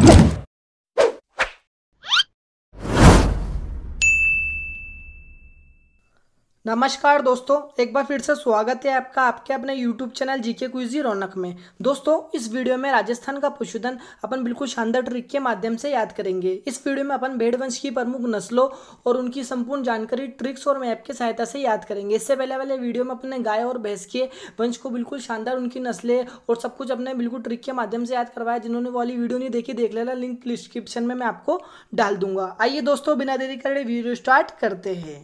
you नमस्कार दोस्तों एक बार फिर से स्वागत है आपका आपके अपने YouTube channel GK quizzy Raunak में दोस्तों इस वीडियो में राजस्थान का पशुधन अपन बिल्कुल शानदार ट्रिक के माध्यम से याद करेंगे इस वीडियो में अपन भेड़ वंश की प्रमुख नस्लों और उनकी संपूर्ण जानकारी ट्रिक्स और मैप की सहायता से याद करेंगे इससे पहले वाले वीडियो में अपने गाय और भैंस के वंश को बिल्कुल शानदार उनकी नस्लें और सब कुछ अपने बिल्कुल ट्रिक के माध्यम से याद करवाया जिन्होंने वाली वीडियो नहीं देखी देख लेना लिंक डिस्क्रिप्शन में मैं आपको डाल दूंगा आइए दोस्तों बिना देरी करे वीडियो स्टार्ट करते हैं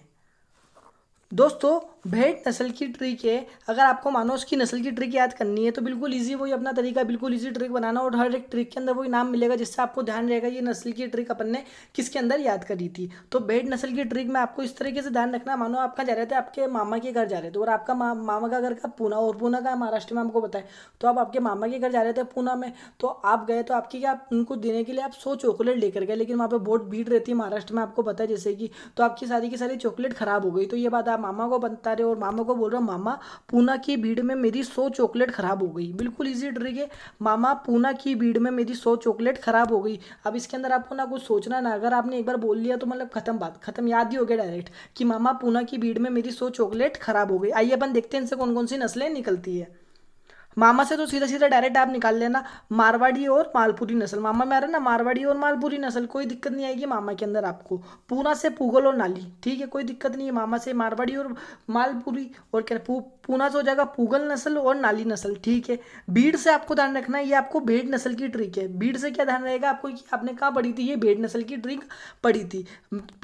दोस्तों भेड़ नस्ल की ट्रिक है अगर आपको मानो उसकी नस्ल की ट्रिक याद करनी है तो बिल्कुल ईजी वही अपना तरीका बिल्कुल ईजी ट्रिक बनाना और हर एक ट्रिक के अंदर वही नाम मिलेगा जिससे आपको ध्यान रहेगा ये नस्ल की ट्रिक अपन ने किसके अंदर याद करी थी तो भेड़ नस्ल की ट्रिक में आपको इस तरीके से ध्यान रखना मानो आप कहाँ जा रहे थे आपके मामा के घर जा रहे थे और आपका मा, मामा का घर का पूना और पूना का महाराष्ट्र में आपको बताए तो आप आपके मामा के घर जा रहे थे पूना में तो आप गए तो आपकी क्या उनको देने के लिए आप सौ चॉकलेट लेकर गए लेकिन वहाँ पर बहुत भीड़ रहती है महाराष्ट्र में आपको पता है जैसे कि तो आपकी सारी की सारी चॉकलेट खराब हो गई तो ये बात आप मामा को बनता रहे हो और मामा को बोल रहे हो मामा पूना की भीड़ में मेरी सौ चॉकलेट ख़राब हो गई बिल्कुल ईजी ट्रिक है मामा पूना की भीड़ में मेरी सौ चॉकलेट ख़राब हो गई अब इसके अंदर आपको ना कुछ सोचना ना अगर आपने एक बार बोल लिया तो मतलब खत्म बात खत्म याद ही हो गया डायरेक्ट कि मामा पूना की भीड़ में मेरी सौ चॉकलेट ख़राब हो गई आइए अपन देखते हैं इनसे कौन कौन सी नस्लें निकलती है मामा से तो सीधा सीधा डायरेक्ट आप निकाल लेना मारवाड़ी और मालपुरी नस्ल मामा में आ रहा ना मारवाड़ी और मालपुरी नस्ल कोई दिक्कत नहीं आएगी मामा के अंदर आपको पूना से पूगल और नाली ठीक है कोई दिक्कत नहीं है मामा से मारवाड़ी और मालपुरी और क्या पू, पूना से हो जाएगा पूगल नस्ल और नाली नस्ल ठीक है भीड़ से आपको ध्यान रखना है ये आपको भेड़ नस्ल की ट्रिक है भीड़ से क्या ध्यान रहेगा आपको कि आपने कहाँ पड़ी थी ये भेड़ नस्ल की ट्रिक पड़ी थी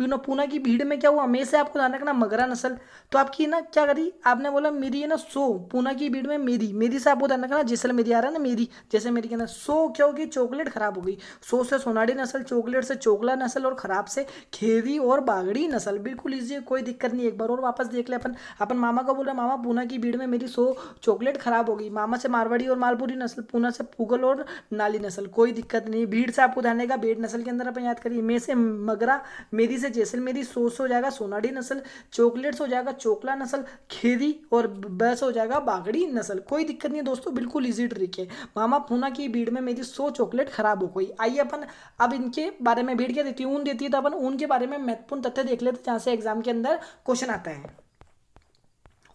पूना की भीड़ में क्या हुआ मे से आपको ध्यान रखना मगरा नस्ल तो आपकी ना क्या करी आपने बोला मेरी है ना सो पूना की भीड़ में मेरी मेरी से आप आप उधर ना जैसल मेरी आ रहा है ना मेरी जैसे मेरी के अंदर सो क्या होगी चॉकलेट खराब हो गई सो से सोनाडी नस्ल चॉकलेट से चोकला नस्ल और खराब से खेरी और बागड़ी नस्ल बिल्कुल ईजी है कोई दिक्कत नहीं एक बार और वापस देख ले अपन अपन मामा का बोल रहे मामा पूना की भीड़ में मेरी सो चॉकलेट खराब हो गई मामा से मारवाड़ी और मालपुरी नस्ल पूना से पुगल और नाली नस्ल कोई दिक्कत नहीं भीड़ से आपको धाने का बेड नस्ल के अंदर अपन याद करिए मे से मगरा मेरी से जैसलमेरी सो से हो जाएगा सोनाडी नस्ल से हो जाएगा चोकला नस्ल खेरी और बस हो जाएगा बागड़ी नस्ल कोई दिक्कत नहीं दोस्तों बिल्कुल इजी ट्रिक है मामा पूना की भीड़ में मेरी सौ चॉकलेट खराब हो गई आइए अपन अब इनके बारे में भीड़ क्या देती है ऊन देती है तो अपन ऊन के बारे में महत्वपूर्ण तथ्य देख लेते जहाँ से एग्जाम के अंदर क्वेश्चन आता है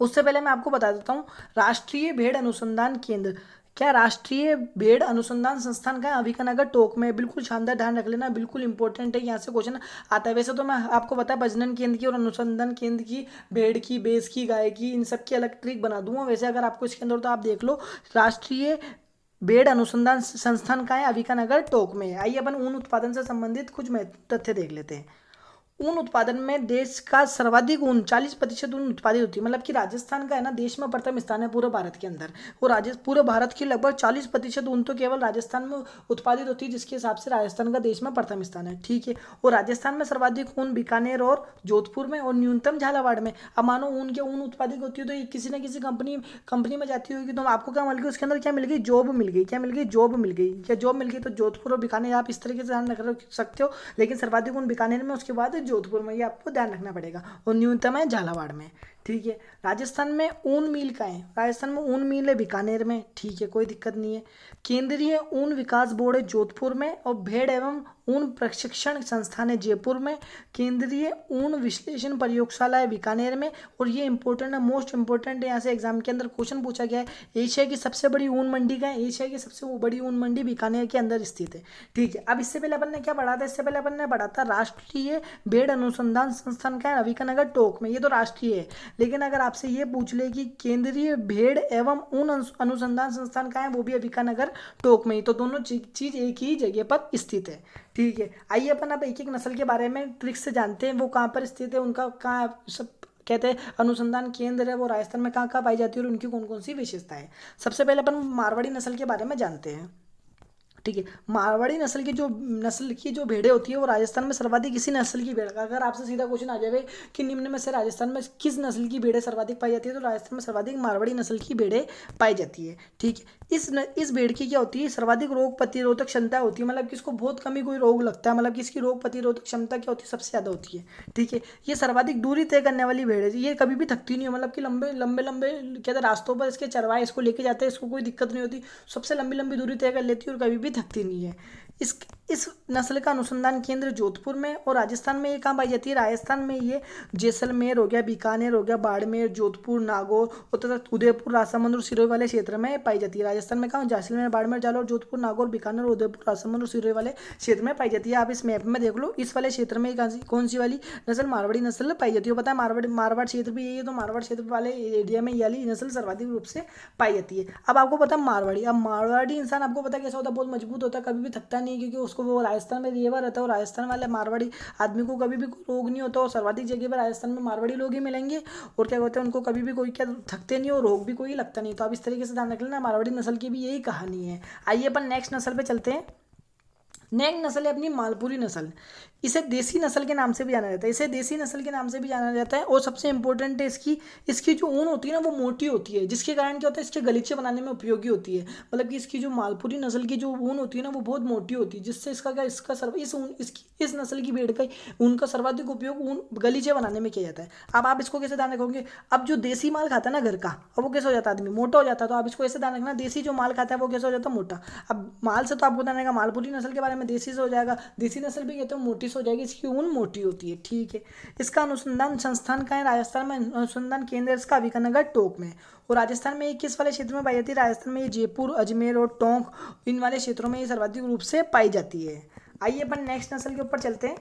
उससे पहले मैं आपको बता देता हूँ राष्ट्रीय भेड़ अनुसंधान केंद्र क्या राष्ट्रीय बेड अनुसंधान संस्थान का नगर टोक में बिल्कुल शानदार ध्यान रख लेना बिल्कुल इंपॉर्टेंट है यहाँ से क्वेश्चन आता है वैसे तो मैं आपको बताया प्रजनन केंद्र की और अनुसंधान केंद्र की बेड की बेस की गाय की इन सब की अलग ट्रिक बना दूंगा वैसे अगर आपको इसके अंदर तो आप देख लो राष्ट्रीय बेड अनुसंधान संस्थान का है नगर टोक में आइए अपन ऊन उत्पादन से संबंधित कुछ तथ्य देख लेते हैं ऊन उत्पादन में देश का सर्वाधिक ऊन चालीस प्रतिशत ऊन उत्पादित होती है मतलब कि राजस्थान का है ना देश में प्रथम स्थान है पूरे भारत के अंदर और राजस्थान पूरे भारत की लगभग चालीस प्रतिशत ऊन तो केवल राजस्थान में उत्पादित होती है जिसके हिसाब से राजस्थान का देश में प्रथम स्थान है ठीक है और राजस्थान में सर्वाधिक ऊन बीकानेर और जोधपुर में और न्यूनतम झालावाड़ में अब मानो ऊन के ऊन उत्पादित होती है तो किसी न किसी कंपनी कंपनी में जाती होगी तो आपको क्या मिल गई उसके अंदर क्या मिल गई जॉब मिल गई क्या मिल गई जॉब मिल गई क्या जॉब मिल गई तो जोधपुर और बीकानेर आप इस तरीके से ध्यान रख सकते हो लेकिन सर्वाधिक ऊन बीकानेर में उसके बाद जोधपुर में ये आपको ध्यान रखना पड़ेगा और न्यूनतम है झालावाड़ में ठीक है राजस्थान में ऊन मिल का है राजस्थान में ऊन मिल है बीकानेर में ठीक है कोई दिक्कत नहीं है केंद्रीय ऊन विकास बोर्ड है जोधपुर में और भेड़ एवं ऊन प्रशिक्षण संस्थान है जयपुर में केंद्रीय ऊन विश्लेषण प्रयोगशाला है बीकानेर में और ये इंपॉर्टेंट है मोस्ट इंपॉर्टेंट है यहाँ से एग्जाम के अंदर क्वेश्चन पूछा गया है एशिया की सबसे बड़ी ऊन मंडी का है एशिया की सबसे बड़ी ऊन मंडी बीकानेर के अंदर स्थित है ठीक है अब इससे पहले अपन ने क्या पढ़ा था इससे पहले अपन ने पढ़ा था राष्ट्रीय भेड़ अनुसंधान संस्थान का है रविका नगर टोक में ये तो राष्ट्रीय है लेकिन अगर आपसे ये पूछ ले कि केंद्रीय भेड़ एवं ऊन अनुसंधान संस्थान कहाँ है वो भी अभिका नगर टोक में ही तो दोनों चीज़ एक ही जगह पर स्थित है ठीक है आइए अपन अब एक एक नस्ल के बारे में ट्रिक्स से जानते हैं वो कहाँ पर स्थित है उनका कहाँ सब कहते हैं अनुसंधान केंद्र है वो राजस्थान में कहाँ कहाँ पाई जाती है और उनकी कौन कौन सी विशेषता है सबसे पहले अपन मारवाड़ी नस्ल के बारे में जानते हैं ठीक है मारवाड़ी नस्ल की जो नस्ल की जो भेड़े होती है वो राजस्थान में सर्वाधिक इसी नस्ल की भेड़ का अगर आपसे सीधा क्वेश्चन आ जाए कि निम्न में से राजस्थान में किस नस्ल की भेड़े सर्वाधिक पाई जाती है तो राजस्थान में सर्वाधिक मारवाड़ी नस्ल की भेड़ें पाई जाती है ठीक है इस न, इस भेड़ की क्या होती है सर्वाधिक रोग प्रतिरोधक क्षमता होती है मतलब कि इसको बहुत कम कोई रोग लगता है मतलब कि इसकी रोग प्रतिरोधक क्षमता क्या होती है सबसे ज़्यादा होती है ठीक है ये सर्वाधिक दूरी तय करने वाली भेड़ है ये कभी भी थकती नहीं है मतलब कि लंबे लंबे लंबे क्या रास्तों पर इसके चरवाए इसको लेके जाते हैं इसको कोई दिक्कत नहीं होती सबसे लंबी लंबी दूरी तय कर लेती है और कभी भी थकती नहीं है इस इस नस्ल का अनुसंधान केंद्र जोधपुर में और राजस्थान में ये कहाँ पाई जाती है राजस्थान में ये जैसलमेर हो गया बीकानेर हो गया बाड़मेर जोधपुर नागौर और तथा उदयपुर राजसमंद और सिरोही वाले क्षेत्र में पाई जाती है राजस्थान में कहाँ जैसलमेर बाड़मेर जालौर जोधपुर नागौर बीकानेर उदयपुर राजसमंद और सिरोही वाले क्षेत्र में पाई जाती है आप इस मैप में देख लो इस वाले क्षेत्र में कौन सी वाली नस्ल मारवाड़ी नस्ल पाई जाती है पता है मारवाड़ी मारवाड़ क्षेत्र भी यही है तो मारवाड़ क्षेत्र वाले एरिया में ये नस्ल सर्वाधिक रूप से पाई जाती है अब आपको पता मारवाड़ी अब मारवाड़ी इंसान आपको पता कैसा होता है बहुत मजबूत होता है कभी भी थकता नहीं क्योंकि उसको वो राजस्थान में रिएवा रहता है और राजस्थान वाले मारवाड़ी आदमी को कभी भी कोई रोग नहीं होता और सर्वाधिक जगह पर राजस्थान में मारवाड़ी लोग ही मिलेंगे और क्या कहते हैं उनको कभी भी कोई क्या थकते नहीं और रोग भी कोई लगता नहीं तो आप इस तरीके से ध्यान रख लेना मारवाड़ी नस्ल की भी यही कहानी है आइए अपन नेक्स्ट नस्ल पर चलते हैं नेक नस्ल है अपनी मालपुरी नस्ल इसे देसी नस्ल के नाम से भी जाना जाता है इसे देसी नस्ल के नाम से भी जाना जाता है और सबसे इंपॉर्टेंट है इसकी इसकी जो ऊन होती है ना वो मोटी होती है जिसके कारण क्या होता है इसके गलीचे बनाने में उपयोगी होती है मतलब कि इसकी जो मालपुरी नस्ल की जो ऊन होती है ना वो बहुत मोटी होती है जिससे इसका क्या इसका सर्व इस ऊन इसकी इस नस्ल की भेड़ का ऊन का सर्वाधिक उपयोग ऊन गलीचे बनाने में किया जाता है अब आप इसको कैसे ध्यान रखोगे अब जो देसी माल खाता है ना घर का अब वो कैसे हो जाता है आदमी मोटा हो जाता है तो आप इसको ऐसे ध्यान रखना देसी जो माल खाता है वो कैसे हो जाता है मोटा अब माल से तो आपको ध्यान रखना मालपुरी नस्ल के बारे बारे में देसी हो जाएगा देसी नस्ल भी कहते हैं तो मोटी हो जाएगी इसकी ऊन मोटी होती है ठीक है इसका अनुसंधान संस्थान का है राजस्थान में अनुसंधान केंद्र इसका विकानगर टोक में और राजस्थान में ये किस वाले क्षेत्र में पाई जाती है राजस्थान में ये जयपुर अजमेर और टोंक इन वाले क्षेत्रों में ये सर्वाधिक रूप से पाई जाती है आइए अपन नेक्स्ट नस्ल के ऊपर चलते हैं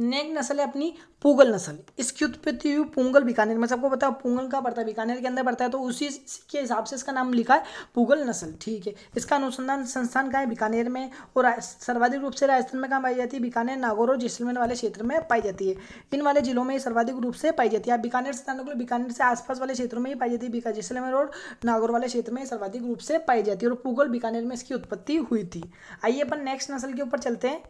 नेक नस्ल है अपनी पूगल नस्ल इसकी उत्पत्ति हुई पूंगल तो बीकानेर में सबको बताया पूंगल का पड़ता है बीकानेर के अंदर पड़ता है तो उसी के हिसाब से इसका नाम लिखा है पूगल नस्ल ठीक है इसका अनुसंधान संस्थान कहाँ है बीकानेर में और सर्वाधिक रूप से राजस्थान में कहाँ पाई जाती है बीकानेर नागौर और जैसलमेर वाले क्षेत्र में पाई जाती है इन वाले जिलों में सर्वाधिक रूप से पाई जाती है बीकानेर से जाने बीकानेर से आसपास वाले क्षेत्रों में ही पाई जाती है जैसलमेर और नागौर वाले क्षेत्र में सर्वाधिक रूप से पाई जाती है और पूगल बीकानेर में इसकी उत्पत्ति हुई थी आइए अपन नेक्स्ट नस्ल के ऊपर चलते हैं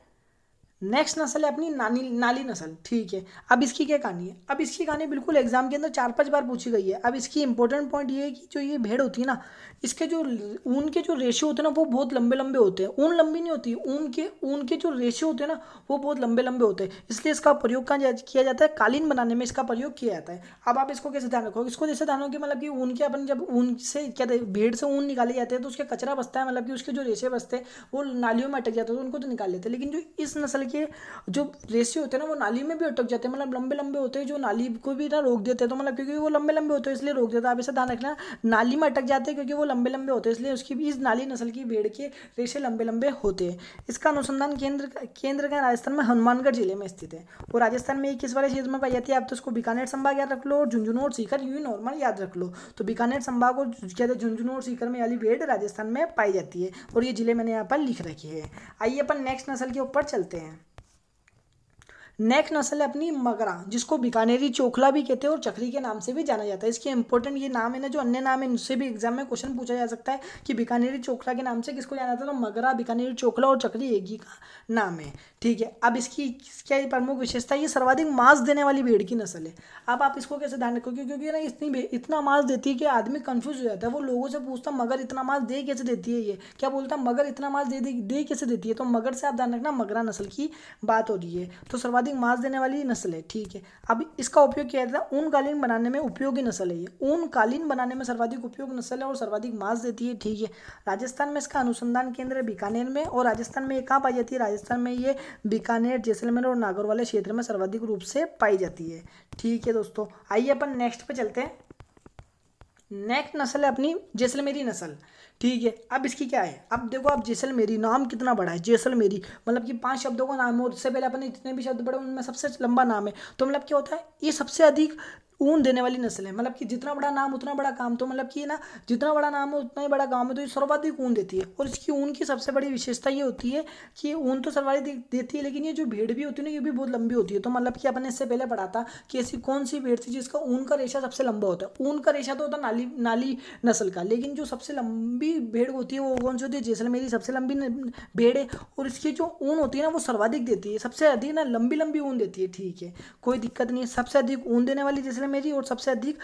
नेक्स्ट नस्ल है अपनी नानी नाली नस्ल ठीक है अब इसकी क्या कहानी है अब इसकी कहानी बिल्कुल एग्जाम के अंदर चार पांच बार पूछी गई है अब इसकी इंपॉर्टेंट पॉइंट ये है कि जो ये भेड़ होती है ना इसके जो ऊन के जो रेशे होते हैं ना वो बहुत लंबे लंबे होते हैं ऊन लंबी नहीं होती ऊन के ऊन के जो रेशे होते हैं ना वो बहुत लंबे लंबे होते हैं इसलिए इसका प्रयोग कहाँ किया जाता है कालीन बनाने में इसका प्रयोग किया जाता है अब आप इसको कैसे ध्यान रखोगे इसको जैसे ध्यान रखोगे मतलब कि ऊन के अपन जब ऊन से क्या भेड़ से ऊन निकाले जाते हैं तो उसके कचरा बसता है मतलब कि उसके जो रेशे बसते हैं वो नालियों में अटक जाते हैं तो उनको तो निकाल लेते हैं लेकिन जो इस नस्ल ये जो रेशे होते हैं ना वो नाली में भी अटक जाते हैं मतलब लंबे लंबे होते हैं जो नाली को भी ना रोक देते हैं तो मतलब क्योंकि वो लंबे लंबे होते हैं इसलिए रोक देता है आप ऐसा ध्यान रखना नाली में अटक जाते हैं क्योंकि वो लंबे लंबे होते हैं इसलिए उसकी भी इस नाली नस्ल की भेड़ के रेशे लंबे लंबे होते हैं इसका अनुसंधान केंद्र केंद्र का राजस्थान में हनुमानगढ़ जिले में स्थित है और राजस्थान में किस वाले क्षेत्र में पाई जाती है आप तो उसको बीकानेर संभाग याद रख लो और झुंझुनू और सीकर यू नॉर्मल याद रख लो तो बीकानेर संभाग और क्या झुंझुनू और सीकर में वाली भेड़ राजस्थान में पाई जाती है और ये जिले मैंने यहाँ पर लिख रखी है आइए अपन नेक्स्ट नस्ल के ऊपर चलते हैं नेक्स्ट नस्ल है अपनी मगरा जिसको बीकानेरी चोखला भी कहते हैं और चकरी के नाम से भी जाना जाता है इसके इंपॉर्टेंट ये नाम है ना जो अन्य नाम है उनसे भी एग्जाम में क्वेश्चन पूछा जा सकता है कि बीकानेरी चोखला के नाम से किसको जाना जाता है तो मगरा बीकानेरी चोखला और चकरी एक ही का नाम है ठीक है अब इसकी क्या प्रमुख विशेषता ये सर्वाधिक मांस देने वाली भेड़ की नस्ल है अब आप इसको कैसे ध्यान रखोगे क्योंकि ना इतनी इतना मांस देती है कि आदमी कन्फ्यूज हो जाता है वो लोगों से पूछता मगर इतना मांस दे कैसे देती है ये क्या बोलता मगर इतना मांस दे दे कैसे देती है तो मगर से आप ध्यान रखना मगरा नस्ल की बात हो रही है तो सर्वाधिक अधिक मांस देने वाली नस्ल है ठीक है अब इसका उपयोग किया जाता है ऊन कालीन बनाने में उपयोगी नस्ल है ये ऊन कालीन बनाने में सर्वाधिक उपयोग नस्ल है और सर्वाधिक मांस देती है ठीक है राजस्थान में इसका अनुसंधान केंद्र है बीकानेर में और राजस्थान में ये कहाँ पाई जाती है राजस्थान में ये बीकानेर जैसलमेर और नागौर वाले क्षेत्र में सर्वाधिक रूप से पाई जाती है ठीक है दोस्तों आइए अपन नेक्स्ट पर चलते हैं नेक्स्ट नस्ल है अपनी जैसलमेरी नस्ल ठीक है अब इसकी क्या है अब देखो अब जैसलमेरी नाम कितना बड़ा है जैसलमेरी मतलब कि पांच शब्दों का नाम है और उससे पहले अपने जितने भी शब्द बड़े उनमें सबसे लंबा नाम है तो मतलब क्या होता है ये सबसे अधिक ऊन देने वाली नस्ल है मतलब कि जितना बड़ा नाम उतना बड़ा काम तो मतलब कि ना जितना बड़ा नाम है उतना ही बड़ा काम है तो ये सर्वाधिक ऊन देती है और इसकी ऊन की सबसे बड़ी विशेषता ये होती है कि ऊन तो सर्वाधिक देती है लेकिन ये जो भेड़ भी होती है ना ये भी बहुत लंबी होती है तो मतलब कि अपने इससे पहले पढ़ा था कि ऐसी कौन सी भेड़ थी जिसका ऊन का रेशा सबसे लंबा होता है ऊन का रेशा तो होता है नाली नाली नस्ल का लेकिन जो सबसे लंबी भेड़ होती है वो कौन सी होती है जैसलमेरी सबसे लंबी भेड़ है और इसकी जो ऊन होती है ना वो सर्वाधिक देती है सबसे अधिक ना लंबी लंबी ऊन देती है ठीक है कोई दिक्कत नहीं है सबसे अधिक ऊन देने वाली जैसे मेरी और सबसे अधिक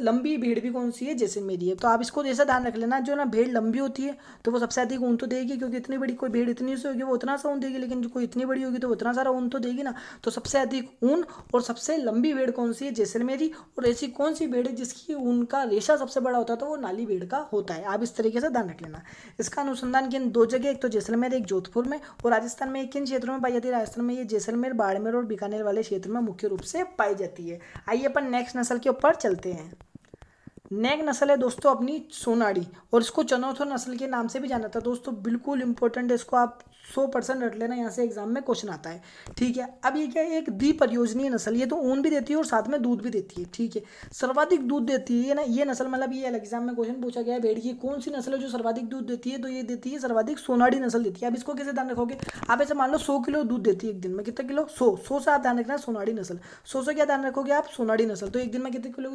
लंबी भीड़ भी कौन सी है जैसलमेरी है तो आप इसको जैसा ध्यान रख लेना जो ना भीड़ लंबी होती है तो वो सबसे अधिक ऊन तो देगी क्योंकि इतनी बड़ी कोई भीड़ इतनी सी होगी वो उतना सा ऊन देगी लेकिन जो कोई इतनी बड़ी होगी तो उतना सारा ऊन तो देगी ना तो सबसे अधिक ऊन और सबसे लंबी भीड़ कौन सी है जैसलमेरी और ऐसी कौन सी भीड़ है जिसकी ऊन का रेशा सबसे बड़ा होता है तो वो नाली भीड़ का होता है आप इस तरीके से ध्यान रख लेना इसका अनुसंधान केंद्र दो जगह एक तो जैसलमेर एक जोधपुर में और राजस्थान में किन क्षेत्रों में पाई जाती है राजस्थान में ये जैसलमेर बाड़मेर और बीकानेर वाले क्षेत्र में मुख्य रूप से पाई जाती है आइए अपन नेक्स्ट नस्ल के ऊपर चलते हैं नेक नस्ल है दोस्तों अपनी सोनाड़ी और इसको चनौथो नस्ल के नाम से भी जाना था दोस्तों बिल्कुल इंपॉर्टेंट है इसको आप सौ परसेंट रट लेना यहाँ से एग्जाम में क्वेश्चन आता है ठीक है अब ये क्या है एक परियोजनीय नस्ल ये तो ऊन भी देती है और साथ में दूध भी देती है ठीक है सर्वाधिक दूध देती है ना ये नस्ल मतलब ये एग्जाम में क्वेश्चन पूछा गया है भेड़ की कौन सी नस्ल है जो सर्वाधिक दूध देती है तो ये देती है सर्वाधिक सोनाडी नस्ल देती है अब इसको कैसे ध्यान रखोगे आप ऐसे मान लो सौ किलो दूध देती है एक दिन में कितने किलो सौ सौ से आप ध्यान रखना है सोनाडी नस्ल सौ से क्या ध्यान रखोगे आप सोनाडी नस्ल तो एक दिन में कितने किलो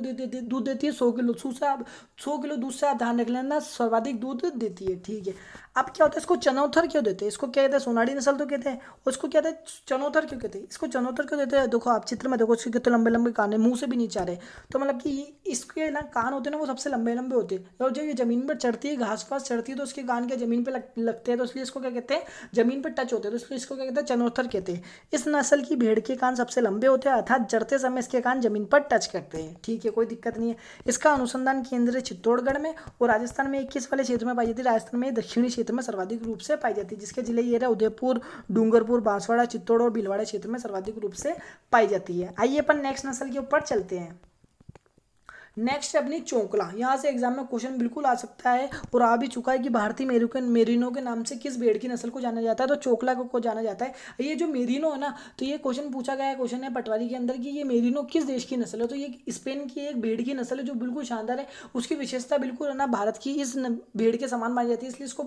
दूध देती है सौ किलो सौ से आप सौ किलो दूध से आप ध्यान रख लेना सर्वाधिक दूध देती है ठीक है अब क्या होता है इसको चनौथर क्यों देते हैं इसको क्या कहते हैं सोनाड़ी नस्ल तो कहते हैं उसको क्या कहते हैं चनौतर क्यों कहते हैं इसको चनोतर क्यों कहते हैं देखो आप चित्र में देखो उसके कितने लंबे लंबे कान है मुंह से भी नीचे आ रहे तो मतलब कि इसके ना कान होते हैं ना वो सबसे लंबे लंबे होते हैं और जब ये ज़मीन पर चढ़ती है घास फास चढ़ती है तो उसके कान क्या ज़मीन पर लगते हैं तो इसलिए इसको क्या कहते हैं ज़मीन पर टच होते हैं तो इसलिए इसको क्या कहते हैं चनोथर कहते हैं इस नस्ल की भेड़ के कान सबसे लंबे होते हैं अर्थात चढ़ते समय इसके कान ज़मीन पर टच करते हैं ठीक है कोई दिक्कत नहीं है इसका अनुसंधान केंद्र चित्तौड़गढ़ में और राजस्थान में इक्कीस वाले क्षेत्र में पाई जाती है राजस्थान में दक्षिणी क्षेत्र में सर्वाधिक रूप से पाई जाती है जिसके जिले ये रहा उदयपुर डूंगरपुर बांसवाड़ा चित्तौड़ और भीलवाड़ा क्षेत्र में सर्वाधिक रूप से पाई जाती है आइए अपन नेक्स्ट नस्ल के ऊपर चलते हैं नेक्स्ट अपनी चोकला यहाँ से एग्जाम में क्वेश्चन बिल्कुल आ सकता है और आ भी चुका है कि भारतीय के मेरीनो के नाम से किस भेड़ की नस्ल को जाना जाता है तो चोकला को, को जाना जाता है ये जो मेरीनो है ना तो ये क्वेश्चन पूछा गया क्वेश्चन है पटवारी के अंदर कि ये मेरीनो किस देश की नस्ल है तो ये स्पेन की एक भेड़ की नस्ल है जो बिल्कुल शानदार है उसकी विशेषता बिल्कुल है ना भारत की इस भेड़ के समान मानी जाती है इसलिए इसको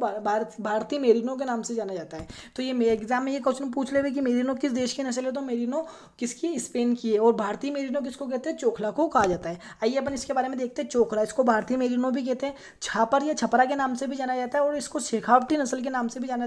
भारतीय मेरिनो के नाम से जाना जाता है तो ये एग्जाम में ये क्वेश्चन पूछ ले कि मेरीनो किस देश की नस्ल है तो मेरीनो किसकी स्पेन की है और भारतीय मेरीनो किसको कहते हैं चोखला को कहा जाता है आइए अपन अपन इसके बारे में देखते हैं चोकरा इसको भारतीय मेरिनो भी कहते हैं छापर या छपरा के नाम से भी जाना जाता है और इसको शेखावटी नस्ल के नाम से भी जाना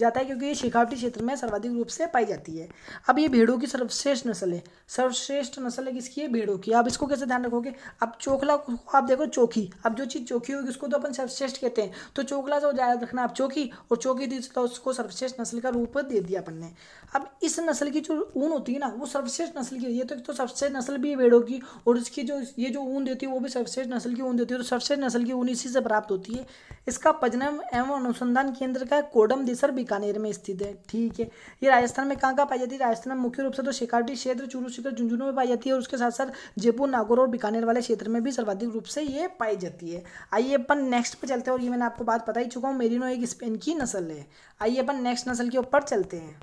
जाता है क्योंकि ये शेखावटी क्षेत्र में सर्वाधिक रूप से पाई जाती है अब ये भेड़ों की सर्वश्रेष्ठ नस्ल है सर्वश्रेष्ठ नस्ल है किसकी है भेड़ों की आप इसको कैसे ध्यान रखोगे अब चोखला आप देखो चौकी अब जो चीज़ चौकी होगी उसको तो अपन सर्वश्रेष्ठ कहते हैं तो चोखला से याद रखना आप चौकी और चौकी दी तो उसको सर्वश्रेष्ठ नस्ल का रूप दे दिया अपन ने अब इस नस्ल की जो ऊन होती है ना वो सर्वश्रेष्ठ नस्ल की ये तो, तो सबसे नस्ल भी है भेड़ों की और इसकी जो ये जो ऊन ऊन देती है वो भी सर्वश्रेष्ठ नस्ल की ऊन देती है तो सर्वश्रेष्ठ नस्ल की ऊन इसी से प्राप्त होती है इसका पजनम एवं अनुसंधान केंद्र का है कोडम दिसर बीकानेर में स्थित है ठीक है ये राजस्थान में कहाँ कहाँ पाई जाती है राजस्थान में मुख्य रूप से तो शिकारटी क्षेत्र चूरू शिखर झुंझुनू में पाई जाती है और उसके साथ साथ जयपुर नागौर और बीकानेर वाले क्षेत्र में भी सर्वाधिक रूप से ये पाई जाती है आइए अपन नेक्स्ट पर चलते हैं और ये मैंने आपको बात बता ही चुका हूँ मेरिनो एक स्पेन की नस्ल है आइए अपन नेक्स्ट नस्ल के ऊपर चलते हैं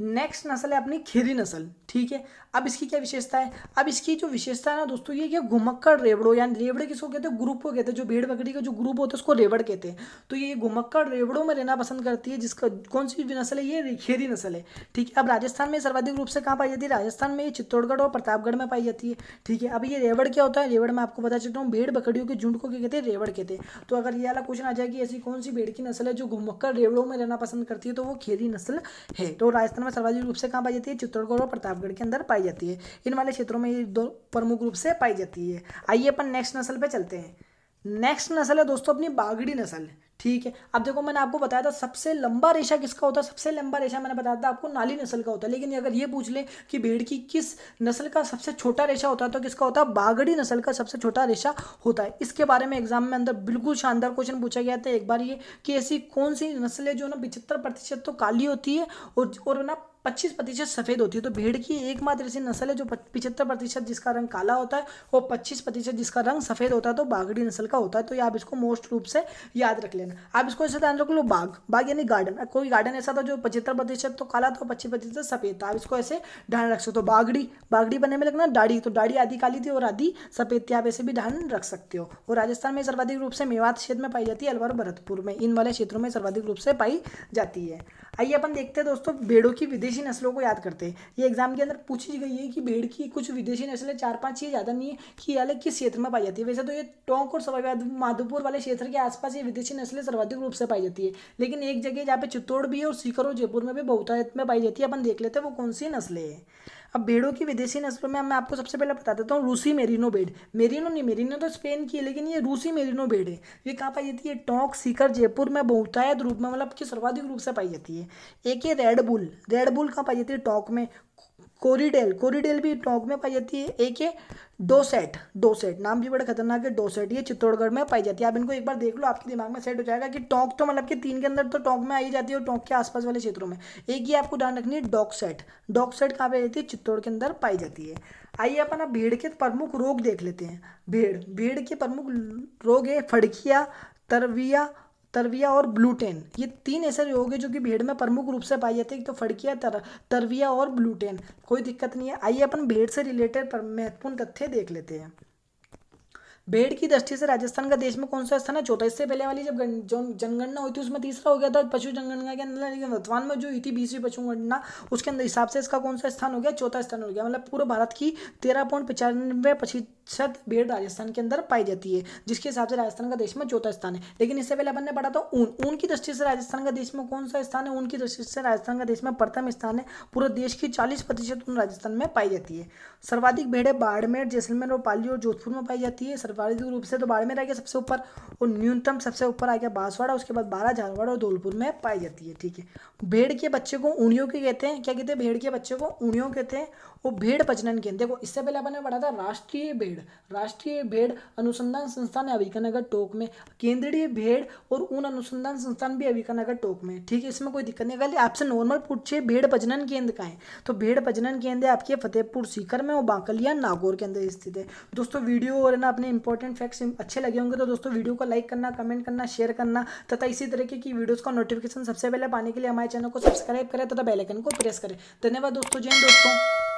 नेक्स्ट नस्ल है अपनी खीरी नस्ल ठीक है अब इसकी क्या विशेषता है अब इसकी जो विशेषता है ना दोस्तों ये क्या घुमक्कड़ रेवड़ो यानी रेवड़े किसको कहते हैं ग्रुप को कहते हैं जो भेड़ बकरी का जो ग्रुप होता है उसको रेवड़ कहते हैं तो ये घुमक्कड़ रेवड़ों में रहना पसंद करती है जिसका कौन सी जो नस्ल है ये खेरी नस्ल है ठीक है अब राजस्थान में सर्वाधिक रूप से कहाँ पाई जाती है राजस्थान में ये चित्तौड़गढ़ और प्रतापगढ़ में पाई जाती है ठीक है अब ये रेवड़ क्या होता है रेवड़ में आपको बता चुका हूँ भेड़ बकरियों के झुंड को क्या कहते हैं रेवड़ कहते हैं तो अगर ये वाला क्वेश्चन आ जाए कि ऐसी कौन सी भेड़ की नस्ल है जो घुमक्कड़ रेवड़ों में रहना पसंद करती है तो वो खेरी नस्ल है तो राजस्थान में में सर्वाधिक रूप से कहाँ पाई जाती है चित्तौड़गढ़ और प्रतापगढ़ के अंदर पाई जाती है इन वाले क्षेत्रों में ये दो प्रमुख रूप से पाई जाती है आइए अपन नेक्स्ट नस्ल पर चलते हैं नेक्स्ट नस्ल है दोस्तों अपनी बागड़ी नस्ल ठीक है अब देखो मैंने आपको बताया था सबसे लंबा रेशा किसका होता है सबसे लंबा रेशा मैंने बताया था आपको नाली नस्ल का होता है लेकिन अगर ये पूछ ले कि भेड़ की किस नस्ल का सबसे छोटा रेशा होता है तो किसका होता है बागड़ी नस्ल का सबसे छोटा रेशा होता है इसके बारे में एग्जाम में अंदर बिल्कुल शानदार क्वेश्चन पूछा गया था एक बार ये कि ऐसी कौन सी नस्ल है जो ना पिछहत्तर प्रतिशत तो काली होती है और और ना 25 प्रतिशत सफ़ेद होती है तो भेड़ की एकमात्र ऐसी नस्ल है जो पिछहत्तर प्रतिशत जिसका रंग काला होता है और 25 प्रतिशत जिसका रंग सफ़ेद होता है तो बागड़ी नस्ल का होता है तो ये आप इसको मोस्ट रूप से याद रख लेना आप इसको ऐसे ध्यान रख लो बाग बाग यानी गार्डन कोई गार्डन ऐसा था जो पचहत्तर प्रतिशत तो काला था पच्चीस प्रतिशत सफ़ेद था आप इसको ऐसे ध्यान रख सकते हो बागड़ी बागड़ी बनने में लगना दाढ़ी तो दाढ़ी आधी काली थी और आधी सफ़ेद थी आप ऐसे भी ध्यान रख सकते हो और राजस्थान में सर्वाधिक रूप से मेवात क्षेत्र में पाई जाती है अलवर भरतपुर में इन वाले क्षेत्रों में सर्वाधिक रूप से पाई जाती है आइए अपन देखते हैं दोस्तों भेड़ों की विदेश विदेशी नस्लों को याद करते हैं ये एग्जाम के अंदर पूछी गई है कि भेड़ की कुछ विदेशी नस्लें चार पाँच ये ज़्यादा नहीं है कि अलग किस क्षेत्र में पाई जाती है वैसे तो ये टोंक और सवाई माधोपुर वाले क्षेत्र के आसपास ये विदेशी नस्लें सर्वाधिक रूप से पाई जाती है लेकिन एक जगह जहाँ पे चित्तौड़ भी है और सीकर और जयपुर में भी बहुत में पाई जाती है अपन देख लेते हैं वो कौन सी नस्लें हैं अब भेड़ों की विदेशी नस्लों में मैं आपको सबसे पहले बता देता हूँ रूसी मेरीनो भेड़ मेरीनो नहीं मेरीनो तो स्पेन की है लेकिन ये रूसी मेरीनो भेड़ है ये कहाँ पाई जाती है टोंक सीकर जयपुर में बहुतायत रूप में मतलब कि सर्वाधिक रूप से पाई जाती है एक ये रेड बुल रेड बुल कहाँ पाई जाती है टोंक में कोरिडेल कोरिडेल भी टोंक में पाई जाती है एक सेट डोसेट डोसेट नाम भी बड़ा खतरनाक है डोसेट ये चित्तौड़गढ़ में पाई जाती है आप इनको एक बार देख लो आपके दिमाग में सेट हो जाएगा कि टोंक तो मतलब कि तीन के अंदर तो टोंक में आई जाती है और टोंक के आसपास वाले क्षेत्रों में एक ही आपको ध्यान रखनी है डॉक सेट डॉक सेट कहाँ पाई जाती है चित्तौड़ के अंदर पाई जाती है आइए अपन अब भीड़ के प्रमुख रोग देख लेते हैं भीड़ भीड़ के प्रमुख रोग है फड़किया तरविया तरविया और ब्लूटेन ये तीन ऐसे योग है जो कि भेड़ में प्रमुख रूप से पाए जाते हैं तो फड़किया तर तरविया और ब्लूटेन कोई दिक्कत नहीं है आइए अपन भेड़ से रिलेटेड महत्वपूर्ण तथ्य देख लेते हैं भेड़ की दृष्टि से राजस्थान का देश में कौन सा स्थान है चौथा इससे पहले वाली जब जनगणना हुई थी उसमें तीसरा हो गया था पशु जनगणना के अंदर लेकिन वर्तमान में जो हुई थी बीसवीं पशु गणना उसके अंदर हिसाब से इसका कौन सा स्थान हो गया चौथा स्थान हो गया मतलब पूरे भारत की तेरह पॉइंट पचानवे प्रतिशत भेड़ राजस्थान के अंदर पाई जाती है जिसके हिसाब से राजस्थान का देश में चौथा स्थान है लेकिन इससे पहले अपन ने पढ़ा था ऊन ऊन की दृष्टि से राजस्थान का देश में कौन सा स्थान है ऊन की दृष्टि से राजस्थान का देश में प्रथम स्थान है पूरे देश की चालीस प्रतिशत ऊन राजस्थान में पाई जाती है सर्वाधिक भेड़ें बाड़मेर जैसलमेर और पाली और जोधपुर में पाई जाती है सर्वाधिक रूप से तो बाड़मेर आ गया सबसे ऊपर और न्यूनतम सबसे ऊपर आ गया बांसवाड़ा उसके बाद बारह झारवाड़ और धौलपुर में पाई जाती है ठीक है भेड़ के बच्चे को ऊनियों के कहते हैं क्या कहते हैं भेड़ के बच्चे को ऊनियों कहते हैं वो भेड़ प्रजनन केंद्र देखो इससे पहले अपन ने पढ़ा था राष्ट्रीय भेड़ भेड़ राष्ट्रीय भेड़ अनुसंधान संस्थान है अविकानगर टोक में केंद्रीय भेड़ और ऊन अनुसंधान संस्थान भी अविकानगर टोक में ठीक है इसमें कोई दिक्कत नहीं खाली आपसे नॉर्मल पूछिए भेड़ प्रजनन केंद्र का है तो भेड़ प्रजनन केंद्र आपके फतेहपुर सीकर में और बांकलिया नागौर के अंदर स्थित है दोस्तों वीडियो और ना अपने इंपॉर्टेंट फैक्ट्स अच्छे लगे होंगे तो दोस्तों वीडियो को लाइक करना कमेंट करना शेयर करना तथा इसी तरीके की वीडियोज़ का नोटिफिकेशन सबसे पहले पाने के लिए हमारे चैनल को सब्सक्राइब करें तथा बेलाइकन को प्रेस करें धन्यवाद दोस्तों जैन दोस्तों